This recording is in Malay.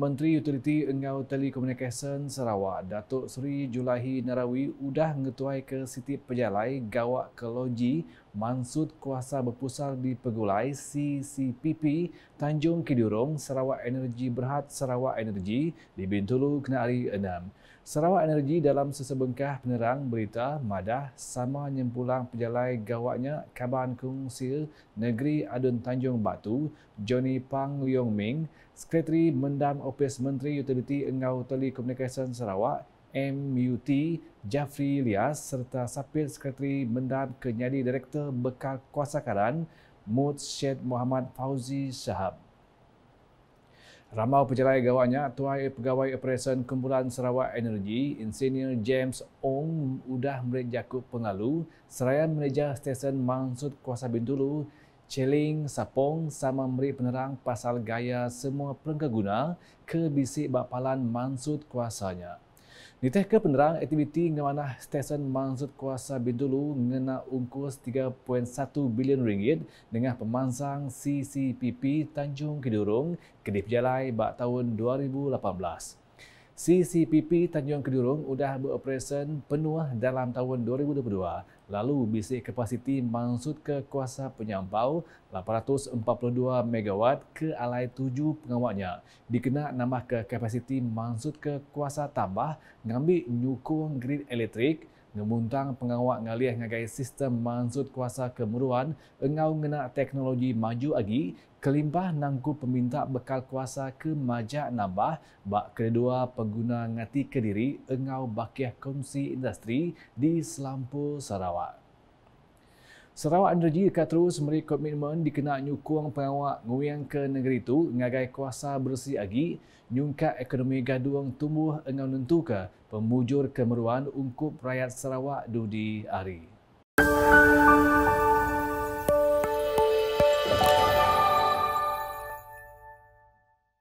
Menteri Utiliti Engau Telekomunikasi Sarawak, Datuk Seri Julahi Narawi, sudah mengetuai ke Siti Pejalai, gawak ke loji Mansud Kuasa Berpusar di Pegulai CCPP Tanjung Kidurong Sarawak Energi Berhad Sarawak Energi di Bintulu Kenari 6. Sarawak Energi dalam sesebengkah penerang berita madah sama nyempulang penjalai gawaknya Kaban kung sil Negeri Adun Tanjung Batu Johnny Pang Leong Ming Sekretari Mendam Opis Menteri Utiliti Engau Telekomunikasi Sarawak MUT Jafri Lias serta Sapir Sekretari Mendam Kenyadi Direktur Bekal Kuasakaran Mut Syed Muhammad Fauzi Sahab. Ramau pejalan gawanya Tuai Pegawai Operasi Kumpulan Sarawak Energy Insinyur James Ong Udah Merit Jakub Pengalu Seraya Meneja Stesen Mansud Kuasa Bintulu Celing Sapong sama meri penerang pasal gaya semua pengguna ke bisik bapalan mansud kuasanya. Niteh ke penerang aktiviti ngemana stesen mangsud kuasa bintulu ngena ungkus 3.1 bilion ringgit dengan pemansang CCPP Tanjung Kidurung kedip jalai bak tahun 2018. CCPP Tanjung Kedurung sudah beroperasi penuh dalam tahun 2022. Lalu bisi kapasiti maksud ke kuasa penyampau 842 MW ke alai tujuh pengawaknya. Dikena nambah ke kapasiti maksud ke kuasa tambah ngambil nyukung grid elektrik ngebuntang pengawak ngalih ngagai sistem mansut kuasa kemuruan engau ngena teknologi maju agi kelimpah nangku peminta bekal kuasa kemajak nambah bak kedua pengguna ngati kediri engau bakiah kongsi industri di Selampu Sarawak. Sarawak Energy dekat terus memberi komitmen dikena nyukung pengawak nguyang ke negeri itu ngagai kuasa bersih lagi nyungkat ekonomi gaduang tumbuh dengan nentu ke pemujur kemeruan ungkup rakyat Sarawak dudi hari.